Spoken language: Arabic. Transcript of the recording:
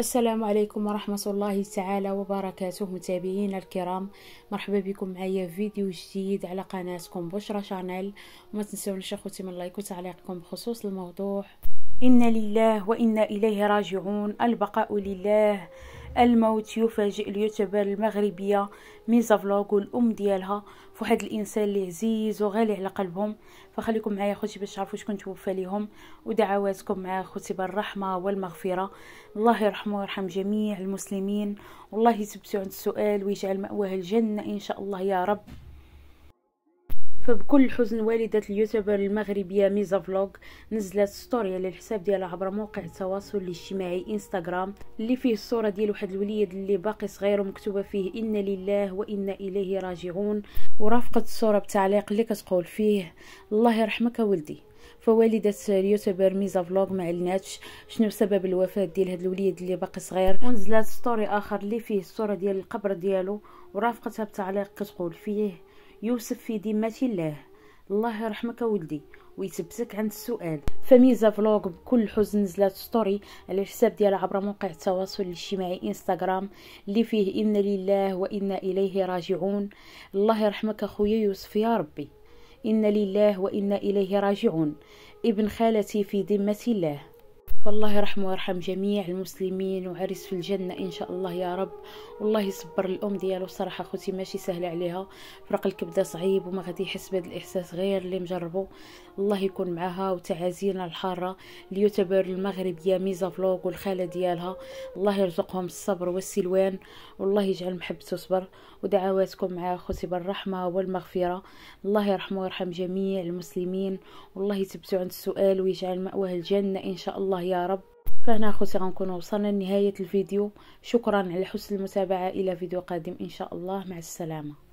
السلام عليكم ورحمة الله تعالى وبركاته متابعينا الكرام مرحبا بكم معايا في فيديو جديد على قناتكم بشرى شانيل وما تنسونيش اخوتي من لايك وتعليقكم بخصوص الموضوع إنا لله وإنا إليه راجعون البقاء لله الموت يفاجئ اليوتيوبر المغربيه ميزا فلوغ والام ديالها فواحد الانسان اللي عزيز وغالي على قلبهم فخليكم معايا خوتي باش تعرفوا شكون توفى ليهم ودعواتكم مع خوتي بالرحمه والمغفره الله يرحمه ويرحم جميع المسلمين والله يثبتوا عند السؤال ويجعل مأواه الجنه ان شاء الله يا رب فبكل حزن والدة اليوتيوبر المغربية ميزا فلوغ نزلت ستوري على الحساب ديالها عبر موقع التواصل الاجتماعي انستغرام اللي فيه الصورة ديال واحد الوليد اللي باقي صغير ومكتوبة فيه إن لله وإنا إليه راجعون ورافقت الصورة بتعليق اللي كتقول فيه الله يرحمك ولدي فوالدة اليوتيوبر ميزا فلوغ معلناتش شنو سبب الوفاة ديال هاد الوليد اللي باقي صغير ونزلت ستوري اخر اللي فيه الصورة ديال القبر ديالو ورافقتها بتعليق كتقول فيه يوسف في ذمة الله الله يرحمك ولدي ويتبسك عند السؤال فميزه فلوغ بكل حزن نزلات ستوري على حساب ديالها عبر موقع التواصل الاجتماعي انستغرام اللي فيه ان لله وانا اليه راجعون الله يرحمك اخويا يوسف يا ربي ان لله وانا اليه راجعون ابن خالتي في ذمه الله فالله يرحمه ويرحم جميع المسلمين وعرس في الجنة إن شاء الله يا رب والله يصبر الأم ديالو صراحة خوتي ماشي سهلة عليها فرق الكبدة صعيب وما غادي يحس بهذا الإحساس غير اللي مجربه الله يكون معها وتعازينا الحارة المغرب المغربية ميزا فلوق والخالة ديالها الله يرزقهم الصبر والسلوان والله يجعل محبة صبر ودعواتكم مع خوتي بالرحمة والمغفرة الله يرحمه ويرحم جميع المسلمين والله يثبتوا عند السؤال ويجعل مأواه الجنة إن شاء الله يا رب فهنا خوتي غنكون وصلنا لنهايه الفيديو شكرا على حسن المتابعه الى فيديو قادم ان شاء الله مع السلامه